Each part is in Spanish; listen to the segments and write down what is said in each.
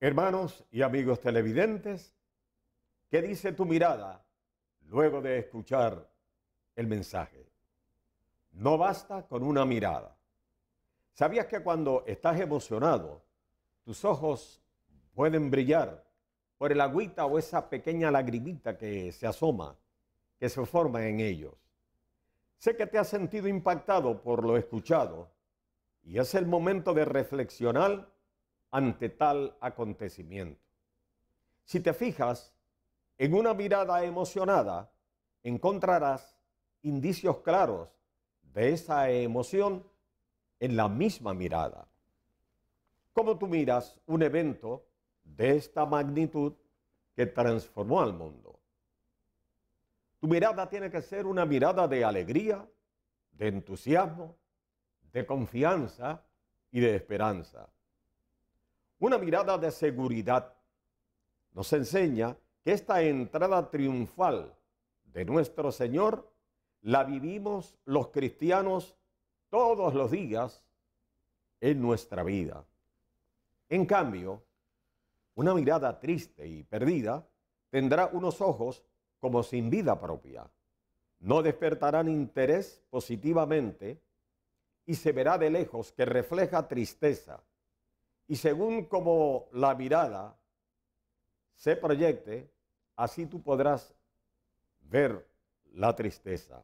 Hermanos y amigos televidentes, ¿qué dice tu mirada luego de escuchar el mensaje? No basta con una mirada. ¿Sabías que cuando estás emocionado, tus ojos pueden brillar por el agüita o esa pequeña lagrimita que se asoma, que se forma en ellos? Sé que te has sentido impactado por lo escuchado y es el momento de reflexionar ante tal acontecimiento. Si te fijas en una mirada emocionada, encontrarás indicios claros de esa emoción en la misma mirada. Como tú miras un evento de esta magnitud que transformó al mundo? Tu mirada tiene que ser una mirada de alegría, de entusiasmo, de confianza y de esperanza. Una mirada de seguridad nos enseña que esta entrada triunfal de nuestro Señor la vivimos los cristianos todos los días en nuestra vida. En cambio, una mirada triste y perdida tendrá unos ojos como sin vida propia. No despertarán interés positivamente y se verá de lejos que refleja tristeza, y según como la mirada se proyecte, así tú podrás ver la tristeza.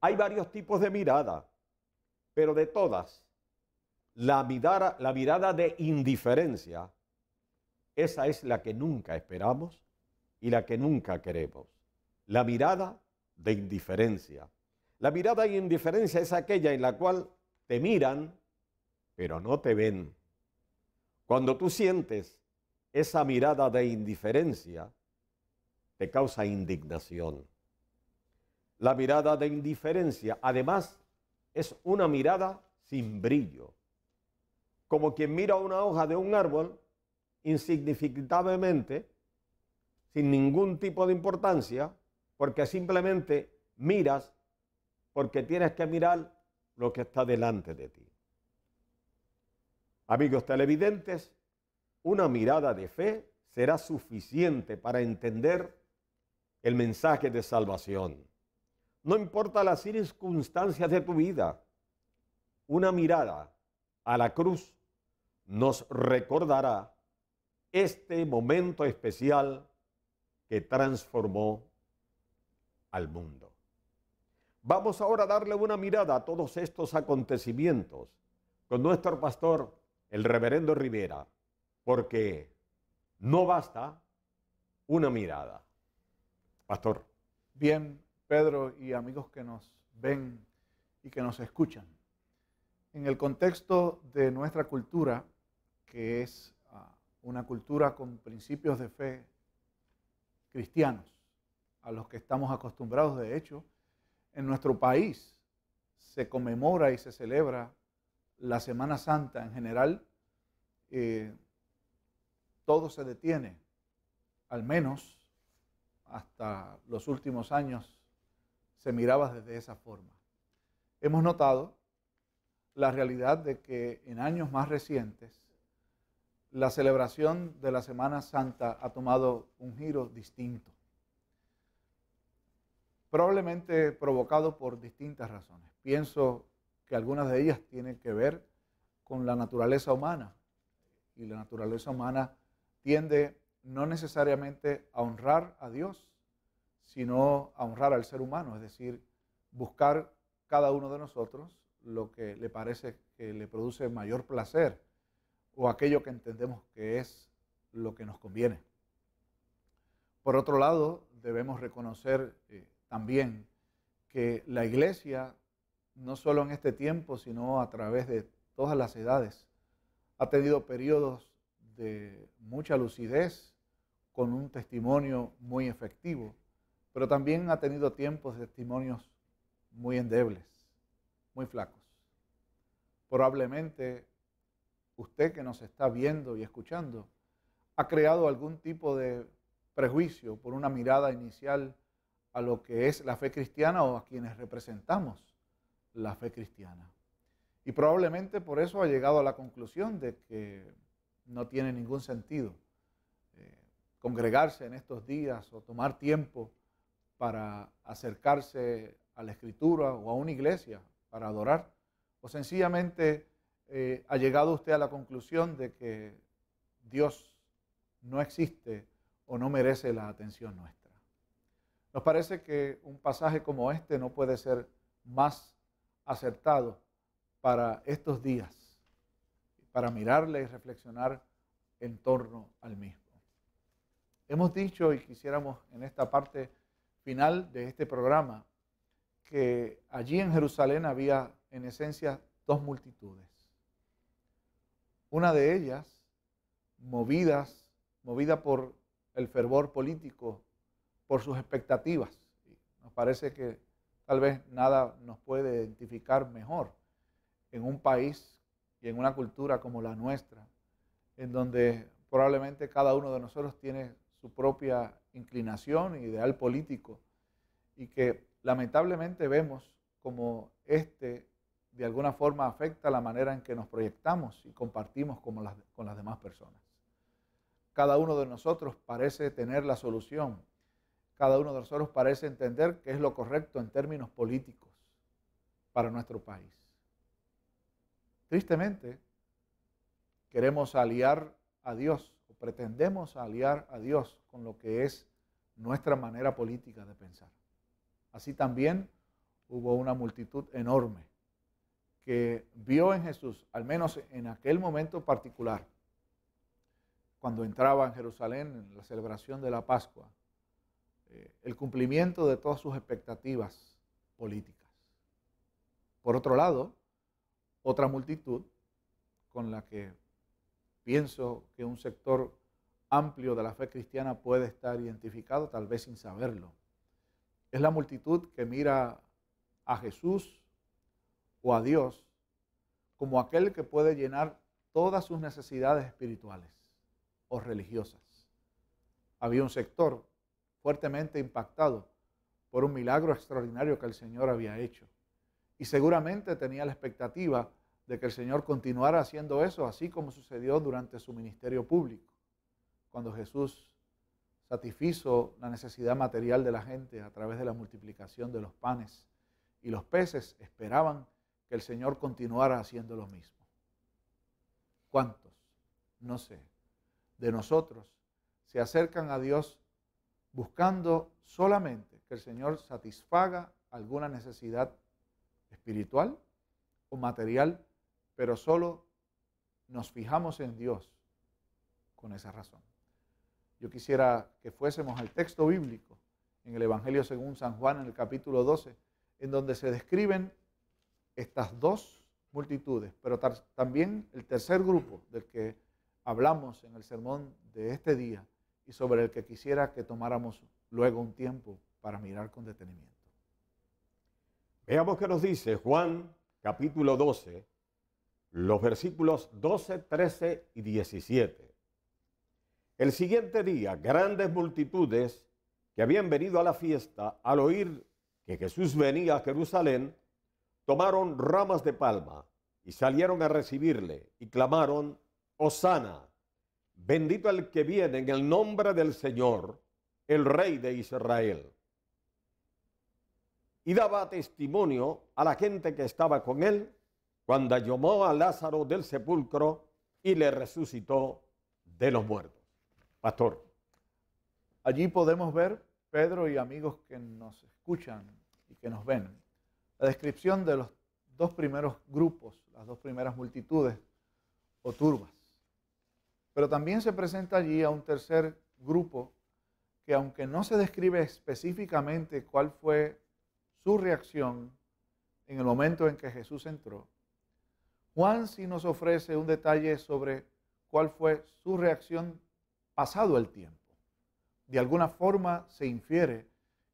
Hay varios tipos de mirada, pero de todas, la mirada, la mirada de indiferencia, esa es la que nunca esperamos y la que nunca queremos. La mirada de indiferencia. La mirada de indiferencia es aquella en la cual te miran, pero no te ven. Cuando tú sientes esa mirada de indiferencia, te causa indignación. La mirada de indiferencia, además, es una mirada sin brillo. Como quien mira una hoja de un árbol insignificantemente, sin ningún tipo de importancia, porque simplemente miras porque tienes que mirar lo que está delante de ti. Amigos televidentes, una mirada de fe será suficiente para entender el mensaje de salvación. No importa las circunstancias de tu vida, una mirada a la cruz nos recordará este momento especial que transformó al mundo. Vamos ahora a darle una mirada a todos estos acontecimientos con nuestro pastor el reverendo Rivera, porque no basta una mirada. Pastor. Bien, Pedro y amigos que nos ven y que nos escuchan. En el contexto de nuestra cultura, que es ah, una cultura con principios de fe cristianos, a los que estamos acostumbrados, de hecho, en nuestro país se conmemora y se celebra la Semana Santa en general, eh, todo se detiene, al menos hasta los últimos años se miraba desde esa forma. Hemos notado la realidad de que en años más recientes la celebración de la Semana Santa ha tomado un giro distinto, probablemente provocado por distintas razones. Pienso que algunas de ellas tienen que ver con la naturaleza humana. Y la naturaleza humana tiende no necesariamente a honrar a Dios, sino a honrar al ser humano, es decir, buscar cada uno de nosotros lo que le parece que le produce mayor placer o aquello que entendemos que es lo que nos conviene. Por otro lado, debemos reconocer eh, también que la iglesia no solo en este tiempo, sino a través de todas las edades. Ha tenido periodos de mucha lucidez, con un testimonio muy efectivo, pero también ha tenido tiempos de testimonios muy endebles, muy flacos. Probablemente usted que nos está viendo y escuchando ha creado algún tipo de prejuicio por una mirada inicial a lo que es la fe cristiana o a quienes representamos la fe cristiana. Y probablemente por eso ha llegado a la conclusión de que no tiene ningún sentido eh, congregarse en estos días o tomar tiempo para acercarse a la escritura o a una iglesia para adorar. O sencillamente eh, ha llegado usted a la conclusión de que Dios no existe o no merece la atención nuestra. Nos parece que un pasaje como este no puede ser más acertado para estos días, para mirarle y reflexionar en torno al mismo. Hemos dicho y quisiéramos en esta parte final de este programa que allí en Jerusalén había en esencia dos multitudes. Una de ellas, movidas, movida por el fervor político, por sus expectativas. Nos parece que tal vez nada nos puede identificar mejor en un país y en una cultura como la nuestra, en donde probablemente cada uno de nosotros tiene su propia inclinación e ideal político, y que lamentablemente vemos como este de alguna forma afecta la manera en que nos proyectamos y compartimos con las demás personas. Cada uno de nosotros parece tener la solución cada uno de nosotros parece entender que es lo correcto en términos políticos para nuestro país. Tristemente, queremos aliar a Dios o pretendemos aliar a Dios con lo que es nuestra manera política de pensar. Así también hubo una multitud enorme que vio en Jesús, al menos en aquel momento particular, cuando entraba en Jerusalén en la celebración de la Pascua, eh, el cumplimiento de todas sus expectativas políticas. Por otro lado, otra multitud con la que pienso que un sector amplio de la fe cristiana puede estar identificado, tal vez sin saberlo. Es la multitud que mira a Jesús o a Dios como aquel que puede llenar todas sus necesidades espirituales o religiosas. Había un sector fuertemente impactado por un milagro extraordinario que el Señor había hecho. Y seguramente tenía la expectativa de que el Señor continuara haciendo eso, así como sucedió durante su ministerio público, cuando Jesús satisfizo la necesidad material de la gente a través de la multiplicación de los panes y los peces, esperaban que el Señor continuara haciendo lo mismo. ¿Cuántos? No sé. De nosotros se acercan a Dios buscando solamente que el Señor satisfaga alguna necesidad espiritual o material, pero solo nos fijamos en Dios con esa razón. Yo quisiera que fuésemos al texto bíblico en el Evangelio según San Juan en el capítulo 12, en donde se describen estas dos multitudes, pero también el tercer grupo del que hablamos en el sermón de este día, y sobre el que quisiera que tomáramos luego un tiempo para mirar con detenimiento. Veamos qué nos dice Juan capítulo 12, los versículos 12, 13 y 17. El siguiente día, grandes multitudes que habían venido a la fiesta al oír que Jesús venía a Jerusalén, tomaron ramas de palma y salieron a recibirle y clamaron, Hosana, Bendito el que viene en el nombre del Señor, el Rey de Israel. Y daba testimonio a la gente que estaba con él cuando llamó a Lázaro del sepulcro y le resucitó de los muertos. Pastor. Allí podemos ver, Pedro y amigos que nos escuchan y que nos ven, la descripción de los dos primeros grupos, las dos primeras multitudes o turbas. Pero también se presenta allí a un tercer grupo que aunque no se describe específicamente cuál fue su reacción en el momento en que Jesús entró, Juan sí nos ofrece un detalle sobre cuál fue su reacción pasado el tiempo. De alguna forma se infiere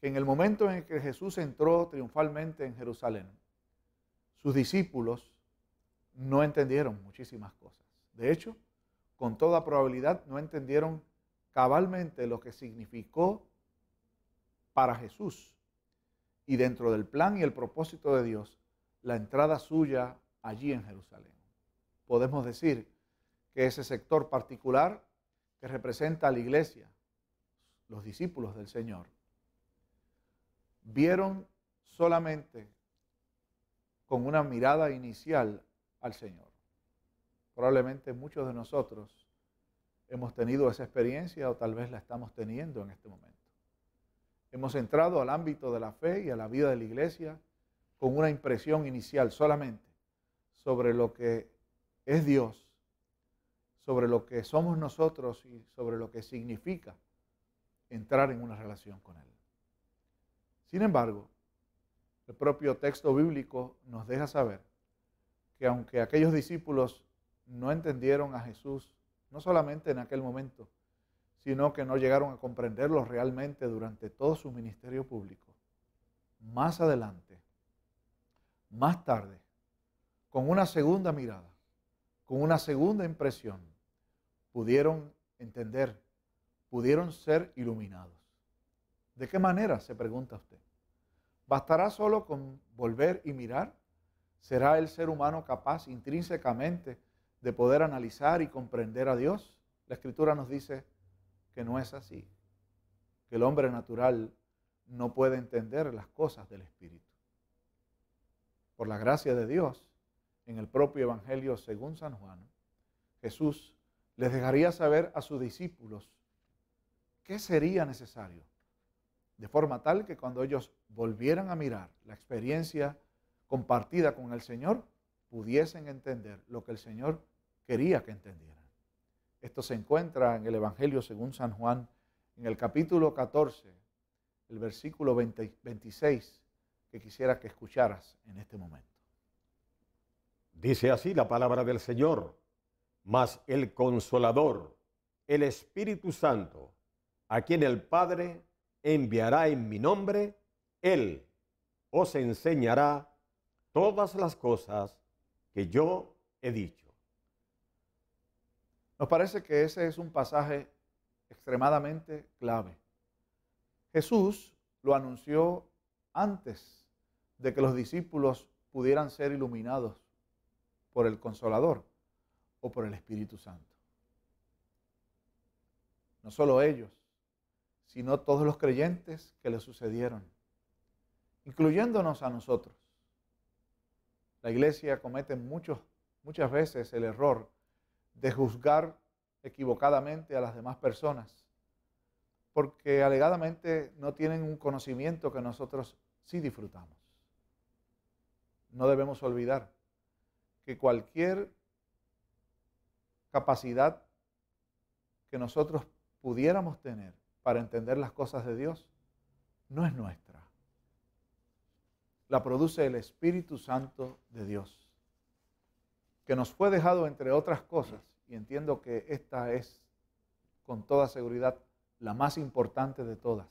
que en el momento en que Jesús entró triunfalmente en Jerusalén, sus discípulos no entendieron muchísimas cosas. De hecho, con toda probabilidad no entendieron cabalmente lo que significó para Jesús y dentro del plan y el propósito de Dios la entrada suya allí en Jerusalén. Podemos decir que ese sector particular que representa a la iglesia, los discípulos del Señor, vieron solamente con una mirada inicial al Señor. Probablemente muchos de nosotros hemos tenido esa experiencia o tal vez la estamos teniendo en este momento. Hemos entrado al ámbito de la fe y a la vida de la iglesia con una impresión inicial solamente sobre lo que es Dios, sobre lo que somos nosotros y sobre lo que significa entrar en una relación con Él. Sin embargo, el propio texto bíblico nos deja saber que aunque aquellos discípulos no entendieron a Jesús, no solamente en aquel momento, sino que no llegaron a comprenderlo realmente durante todo su ministerio público. Más adelante, más tarde, con una segunda mirada, con una segunda impresión, pudieron entender, pudieron ser iluminados. ¿De qué manera? se pregunta usted. ¿Bastará solo con volver y mirar? ¿Será el ser humano capaz intrínsecamente de poder analizar y comprender a Dios, la escritura nos dice que no es así, que el hombre natural no puede entender las cosas del Espíritu. Por la gracia de Dios, en el propio Evangelio según San Juan, Jesús les dejaría saber a sus discípulos qué sería necesario, de forma tal que cuando ellos volvieran a mirar la experiencia compartida con el Señor, pudiesen entender lo que el Señor quería que entendieran. Esto se encuentra en el Evangelio según San Juan, en el capítulo 14, el versículo 26, que quisiera que escucharas en este momento. Dice así la palabra del Señor, mas el consolador, el Espíritu Santo, a quien el Padre enviará en mi nombre, Él os enseñará todas las cosas que yo he dicho nos parece que ese es un pasaje extremadamente clave. Jesús lo anunció antes de que los discípulos pudieran ser iluminados por el Consolador o por el Espíritu Santo. No solo ellos, sino todos los creyentes que le sucedieron, incluyéndonos a nosotros. La iglesia comete muchas veces el error de juzgar equivocadamente a las demás personas, porque alegadamente no tienen un conocimiento que nosotros sí disfrutamos. No debemos olvidar que cualquier capacidad que nosotros pudiéramos tener para entender las cosas de Dios no es nuestra. La produce el Espíritu Santo de Dios que nos fue dejado entre otras cosas, y entiendo que esta es con toda seguridad la más importante de todas,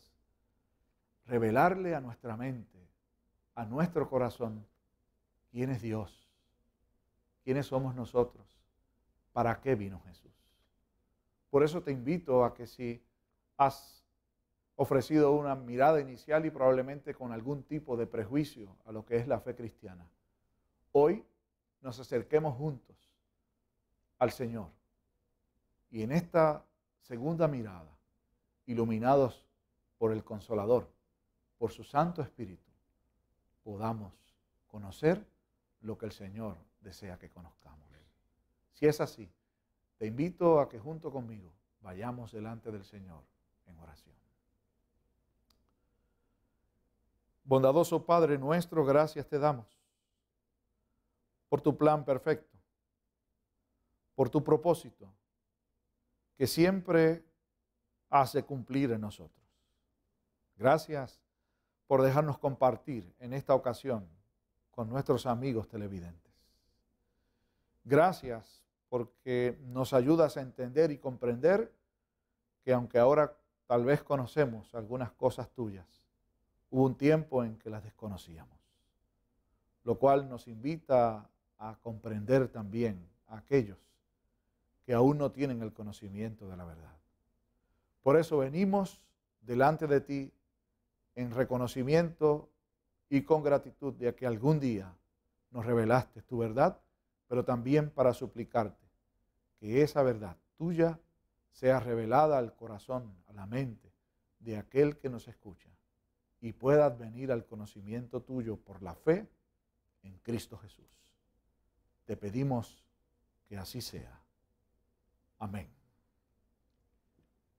revelarle a nuestra mente, a nuestro corazón, quién es Dios, quiénes somos nosotros, para qué vino Jesús. Por eso te invito a que si has ofrecido una mirada inicial y probablemente con algún tipo de prejuicio a lo que es la fe cristiana, hoy nos acerquemos juntos al Señor. Y en esta segunda mirada, iluminados por el Consolador, por su Santo Espíritu, podamos conocer lo que el Señor desea que conozcamos. Si es así, te invito a que junto conmigo vayamos delante del Señor en oración. Bondadoso Padre nuestro, gracias te damos por tu plan perfecto, por tu propósito, que siempre hace cumplir en nosotros. Gracias por dejarnos compartir en esta ocasión con nuestros amigos televidentes. Gracias porque nos ayudas a entender y comprender que aunque ahora tal vez conocemos algunas cosas tuyas, hubo un tiempo en que las desconocíamos, lo cual nos invita a comprender también a aquellos que aún no tienen el conocimiento de la verdad. Por eso venimos delante de ti en reconocimiento y con gratitud de que algún día nos revelaste tu verdad, pero también para suplicarte que esa verdad tuya sea revelada al corazón, a la mente de aquel que nos escucha y pueda venir al conocimiento tuyo por la fe en Cristo Jesús. Te pedimos que así sea. Amén.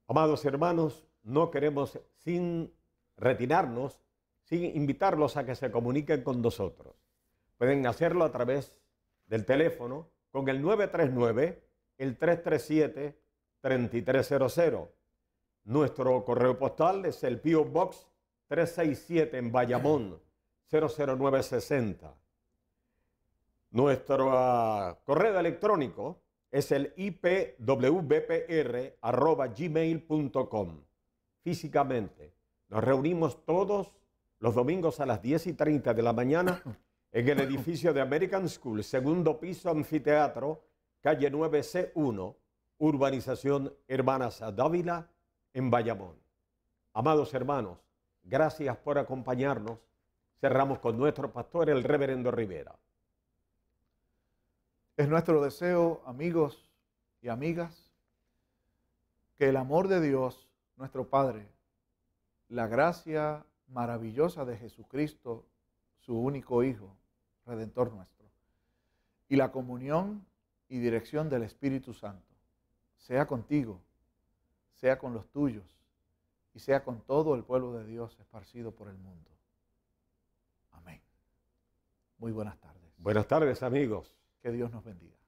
Amados hermanos, no queremos sin retirarnos, sin invitarlos a que se comuniquen con nosotros. Pueden hacerlo a través del teléfono con el 939, el 337, 3300. Nuestro correo postal es el P.O. Box 367 en Bayamón 00960. Nuestro ah, correo electrónico es el ipwpr.gmail.com. Físicamente, nos reunimos todos los domingos a las 10 y 30 de la mañana en el edificio de American School, segundo piso, anfiteatro, calle 9C1, urbanización Hermanas Dávila, en Bayamón. Amados hermanos, gracias por acompañarnos. Cerramos con nuestro pastor, el reverendo Rivera. Es nuestro deseo, amigos y amigas, que el amor de Dios, nuestro Padre, la gracia maravillosa de Jesucristo, su único Hijo, Redentor nuestro, y la comunión y dirección del Espíritu Santo, sea contigo, sea con los tuyos, y sea con todo el pueblo de Dios esparcido por el mundo. Amén. Muy buenas tardes. Buenas tardes amigos. Que Dios nos bendiga.